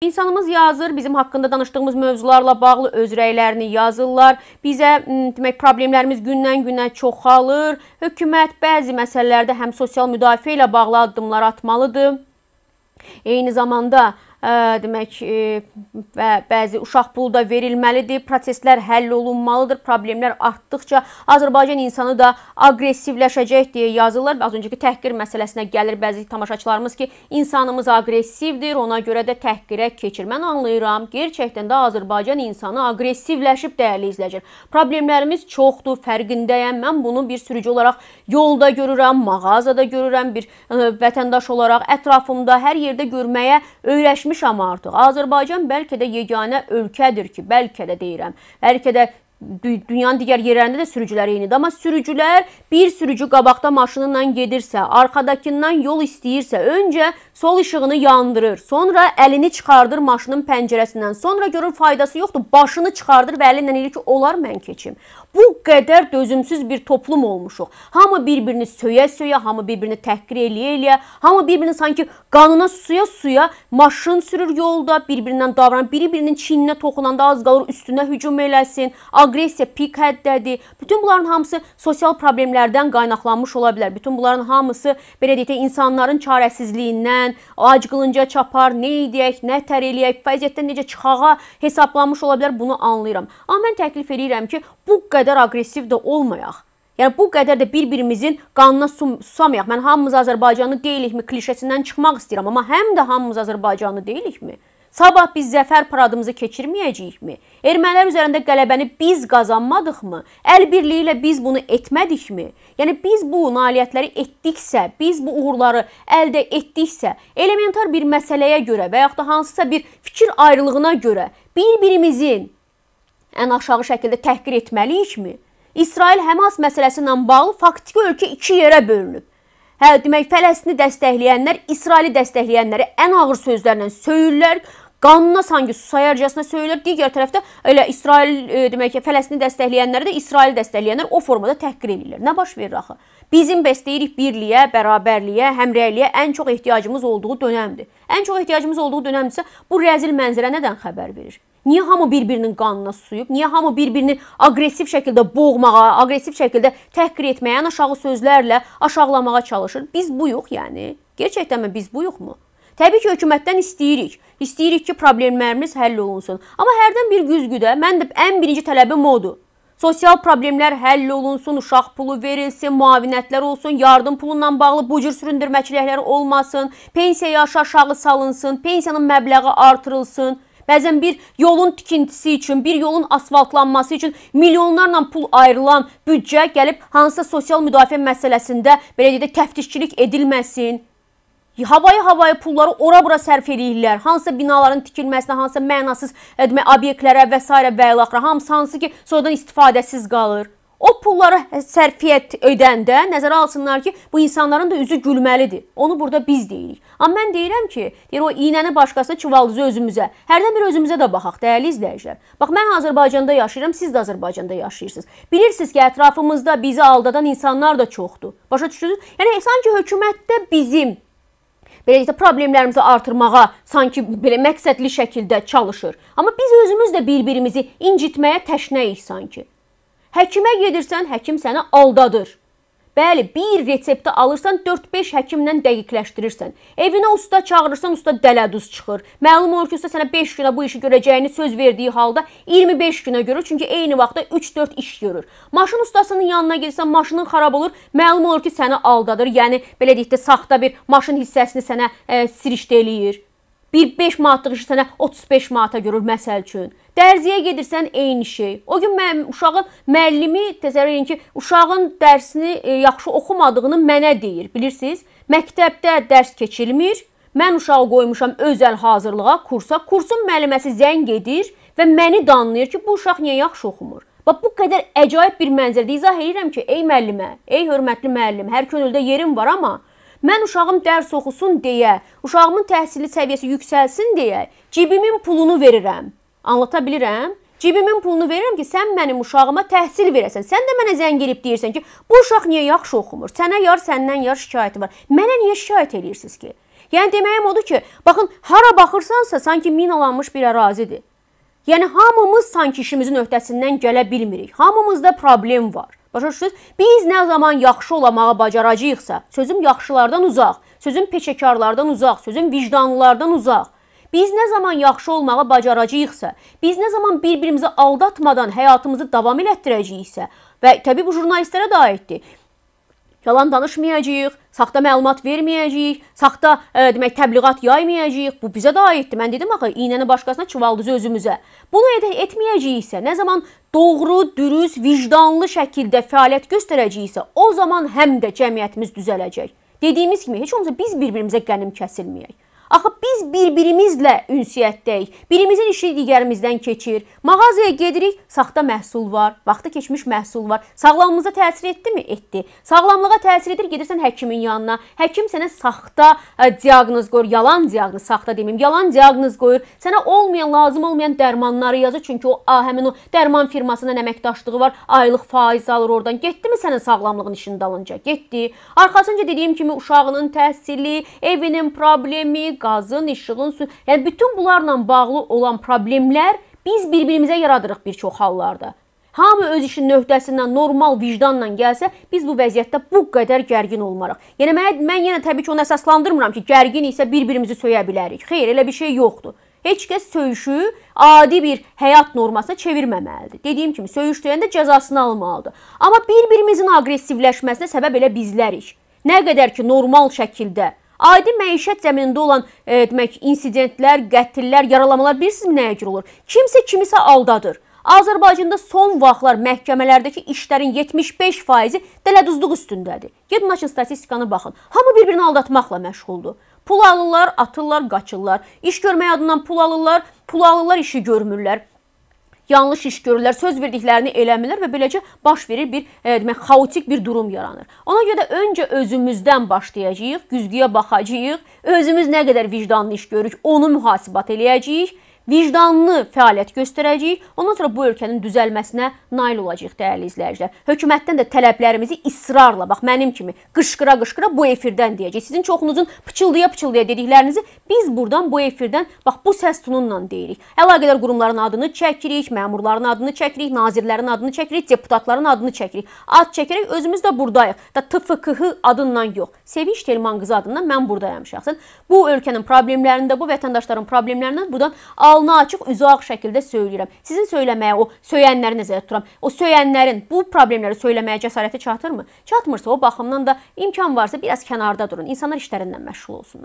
İnsanımız yazır, bizim haqqında danışdığımız mövzularla bağlı öz rəylərini yazırlar. Bizə demək problemlərimiz gündən-günə çoxalır. Hökumət bəzi məsələlərdə həm sosial müdafiə ilə bağlı addımlar atmalıdır. Eyni zamanda demək və bəzi uşaq pulu da verilməlidir. Proseslər həll olunmalıdır. Problemlər artdıkca Azərbaycan insanı da aqressivləşəcək deyə yazırlar. Az öncəki təhqir məsələsinə gəlir bəzi tamaşaçılarımız ki, insanımız aqressivdir, ona görə də təhqirə keçir. Mən anlayıram, gerçəkdən də Azərbaycan insanı aqressivləşib dəyərli izləyicilər. Problemlərimiz çoxdur, fərqindəyəm. Mən bunu bir sürücü olaraq yolda görürəm, mağazada görürəm, bir vətəndaş olaraq ətrafımda hər yerdə görməyə öyrəşmişəm Fikirləşmişəm artıq. Azərbaycan bəlkə də yeganə ölkədir ki, bəlkə də deyirəm, bəlkə də dünyanın digər yerlərində də sürücülər eynidir, amma sürücülər bir sürücü qabaqda maşınınla gedirsə, arxadakından yol istəyirsə, öncə sol işığını yandırır, sonra əlini çıxardır maşının pəncərəsindən, sonra görür faydası yoxdur, başını çıxardır və əlinlə elə ki, olar mən keçim. Bu qədər dözümsüz bir toplum olmuşuq. Hamı bir-birini söyə-söyə, hamı bir-birini təhqir eləyə-eləyə, hamı bir-birini sanki qanına suya-suya maşın sürür yolda, bir-birindən davranır, biri-birinin çininə toxunanda az qalır üstünə hücum eləsin, az aqressiya pik həddədir. Bütün bunların hamısı sosial problemlərdən qaynaqlanmış ola bilər. Bütün bunların hamısı belə deyək də insanların çarəsizliyindən, acgılınca çapar, nə edək, nə tər eləyək, vəziyyətdən necə çıxağa hesablanmış ola bilər, bunu anlayıram. Amma mən təklif eləyirəm ki, bu qədər aqressiv də olmayaq. Yəni bu qədər də bir-birimizin qanına susamayaq. Mən hamımız Azərbaycanlı deyilikmi klişəsindən çıxmaq istəyirəm, amma həm də hamımız Azərbaycanlı deyilikmi? Sabah biz zəfər paradımızı keçirməyəcəyikmi? Ermənilər üzərində qələbəni biz qazanmadıqmı? Əl birliyi ilə biz bunu etmədikmi? Yəni biz bu nailiyyətləri etdiksə, biz bu uğurları əldə etdiksə, elementar bir məsələyə görə və yaxud da hansısa bir fikir ayrılığına görə bir-birimizin ən aşağı şəkildə təhqir etməliyikmi? İsrail Həmas məsələsi ilə bağlı faktiki ölkə iki yerə bölünüb. Hə, demək, Fələstini dəstəkləyənlər İsraili dəstəkləyənləri ən ağır sözlərlə söyürlər qanına sanki susayarcasına söyləyir. Digər tərəfdə elə İsrail e, demək ki, Fələstini dəstəkləyənləri də İsrail dəstəkləyənlər o formada təhqir edirlər. Nə baş verir axı? Bizim bəs deyirik birliyə, bərabərliyə, həmrəyliyə ən çox ehtiyacımız olduğu dönəmdir. Ən çox ehtiyacımız olduğu dönəmdirsə, bu rəzil mənzərə nədən xəbər verir? Niyə hamı bir-birinin qanına susuyub? Niyə hamı bir-birini aqressiv şəkildə boğmağa, aqressiv şəkildə təhqir etməyə, ən aşağı sözlərlə aşağılamağa çalışır? Biz buyuq yəni. Gerçəkdənmi biz buyuqmu? Təbii ki, hökumətdən istəyirik. İstəyirik ki, problemlərimiz həll olunsun. Amma hərdən bir güzgüdə mən də ən birinci tələbim odur. Sosial problemlər həll olunsun, uşaq pulu verilsin, müavinətlər olsun, yardım pulundan bağlı bu cür süründürməçiliklər olmasın, pensiya yaşı aşağı salınsın, pensiyanın məbləği artırılsın. Bəzən bir yolun tikintisi üçün, bir yolun asfaltlanması üçün milyonlarla pul ayrılan büdcə gəlib hansısa sosial müdafiə məsələsində belə deyək də təftişçilik edilməsin havaya-havaya pulları ora-bura sərf eləyirlər. Hansısa binaların tikilməsinə, hansısa mənasız demək, obyektlərə və s. və ilaxra, hamısı hansı ki, sonradan istifadəsiz qalır. O pulları sərfiyyət ödəndə nəzərə alsınlar ki, bu insanların da üzü gülməlidir. Onu burada biz deyirik. Amma mən deyirəm ki, deyir o iynəni başqasına, çuvaldızı özümüzə. Hərdən bir özümüzə də baxaq, dəyərli izləyicilər. Bax mən Azərbaycanda yaşayıram, siz də Azərbaycanda yaşayırsınız. Bilirsiniz ki, ətrafımızda bizi aldadan insanlar da çoxdur. Başa düşürsünüz? Yəni sanki hökumətdə bizim belə də problemlərimizi artırmağa sanki belə məqsədli şəkildə çalışır. Amma biz özümüz də bir-birimizi incitməyə təşnəyik sanki. Həkimə gedirsən, həkim səni aldadır. Bəli, bir resepti alırsan, 4-5 həkimdən dəqiqləşdirirsən. Evinə usta çağırırsan, usta dələduz çıxır. Məlum olur ki, usta sənə 5 günə bu işi görəcəyini söz verdiyi halda 25 günə görür, çünki eyni vaxtda 3-4 iş görür. Maşın ustasının yanına getsən, maşının xarab olur, məlum olur ki, səni aldadır. Yəni belə deyək də saxta bir maşın hissəsini sənə e, sirişdə eləyir. Bir 5 manatlıq işi sənə 35 manata görür məsəl üçün. Dərziyə gedirsən eyni şey. O gün mənim uşağın müəllimi təsəvvür edin ki, uşağın dərsini e, yaxşı oxumadığını mənə deyir. Bilirsiniz? Məktəbdə dərs keçilmir. Mən uşağı qoymuşam özəl hazırlığa, kursa. Kursun müəlliməsi zəng edir və məni danlayır ki, bu uşaq niyə yaxşı oxumur? Bax bu qədər əcaib bir mənzərədə izah edirəm ki, ey müəllimə, ey hörmətli müəllim, hər könüldə yerim var amma Mən uşağım dərs oxusun deyə, uşağımın təhsili səviyyəsi yüksəlsin deyə cibimin pulunu verirəm. Anlata bilirəm? Cibimin pulunu verirəm ki, sən mənim uşağıma təhsil verəsən. Sən də mənə zəng edib deyirsən ki, bu uşaq niyə yaxşı oxumur? Sənə yar, səndən yar şikayəti var. Mənə niyə şikayət eləyirsiniz ki? Yəni deməyim odur ki, baxın hara baxırsansa sanki minalanmış bir ərazidir. Yəni hamımız sanki işimizin öhdəsindən gələ bilmirik. Hamımızda problem var. Başa düşürsüz? Biz nə zaman yaxşı olamağı bacaracağıqsa, sözüm yaxşılardan uzaq, sözüm peşəkarlardan uzaq, sözüm vicdanlılardan uzaq. Biz nə zaman yaxşı olmağı bacaracağıqsa, biz nə zaman bir-birimizi aldatmadan həyatımızı davam elətdirəcəyiksə və təbii bu jurnalistlərə də aiddir yalan danışmayacağıq, saxta məlumat verməyəcəyik, saxta ə, e, demək təbliğat yaymayacağıq. Bu bizə də aiddir. Mən dedim axı, iynəni başqasına, çuvaldızı özümüzə. Bunu edə etməyəcəyiksə, nə zaman doğru, dürüst, vicdanlı şəkildə fəaliyyət göstərəcəyiksə, o zaman həm də cəmiyyətimiz düzələcək. Dediyimiz kimi heç olmasa biz bir-birimizə qənim kəsilməyək. Axı biz bir-birimizlə ünsiyyətdəyik. Birimizin işi digərimizdən keçir. Mağazaya gedirik, saxta məhsul var, vaxtı keçmiş məhsul var. Sağlamlığımıza təsir etdimi? Etdi. Sağlamlığa təsir edir, gedirsən həkimin yanına. Həkim sənə saxta ə, e, diaqnoz qoyur, yalan diaqnoz, saxta deməyim, yalan diaqnoz qoyur. Sənə olmayan, lazım olmayan dərmanları yazır, çünki o a, həmin o dərman firmasının əməkdaşlığı var, aylıq faiz alır oradan. Getdimi sənin sağlamlığın işinin dalınca? Getdi. Arxasınca dediyim kimi uşağının təhsili, evinin problemi, qazın, işığın, su, yəni bütün bunlarla bağlı olan problemlər biz bir-birimizə yaradırıq bir çox hallarda. Hamı öz işinin öhdəsindən normal vicdanla gəlsə, biz bu vəziyyətdə bu qədər gərgin olmarıq. Yəni mən, mən yenə təbii ki, onu əsaslandırmıram ki, gərgin isə bir-birimizi söyə bilərik. Xeyr, elə bir şey yoxdur. Heç kəs söyüşü adi bir həyat normasına çevirməməlidir. Dediyim kimi, söyüş deyəndə cəzasını almalıdır. Amma bir-birimizin aqressivləşməsinə səbəb elə bizlərik. Nə qədər ki, normal şəkildə Adi məişət zəminində olan e, demək insidentlər, qətillər, yaralamalar bilirsizmi nəyə görə olur? Kimsə kimisə aldadır. Azərbaycanda son vaxtlar məhkəmələrdəki işlərin 75%-i dələduzluq üstündədir. Gedin açın statistikanı baxın. Hamı bir-birini aldatmaqla məşğuldur. Pul alırlar, atırlar, qaçırlar. İş görmək adından pul alırlar, pul alırlar, işi görmürlər yanlış iş görürlər, söz verdiklərini eləmirlər və beləcə baş verir bir e, demək, xaotik bir durum yaranır. Ona görə də öncə özümüzdən başlayacağıq, güzgüyə baxacağıq, özümüz nə qədər vicdanlı iş görürük, onu mühasibat eləyəcəyik vicdanlı fəaliyyət göstərəcəyik. Ondan sonra bu ölkənin düzəlməsinə nail olacağıq dəyərli izləyicilər. Hökumətdən də tələblərimizi israrla, bax mənim kimi qışqıra-qışqıra bu efirdən deyəcək. Sizin çoxunuzun pıçıldaya-pıçıldaya dediklərinizi biz buradan bu efirdən bax bu səs tonunla deyirik. Əlaqədar qurumların adını çəkirik, məmurların adını çəkirik, nazirlərin adını çəkirik, deputatların adını çəkirik. Ad çəkərək özümüz də burdayıq. Da TFKH adından yox. Sevinç Telmanqızı adından mən burdayam şəxsən. Bu ölkənin problemlərində, bu vətəndaşların problemlərindən burdan Sualını açıq, üzüaq şəkildə söyləyirəm. Sizin söyləməyə, o söyənləri nəzərə tuturam. O söyənlərin bu problemləri söyləməyə cəsarəti çatırmı? Çatmırsa o baxımdan da imkan varsa biraz kənarda durun. İnsanlar işlərindən məşğul olsunlar.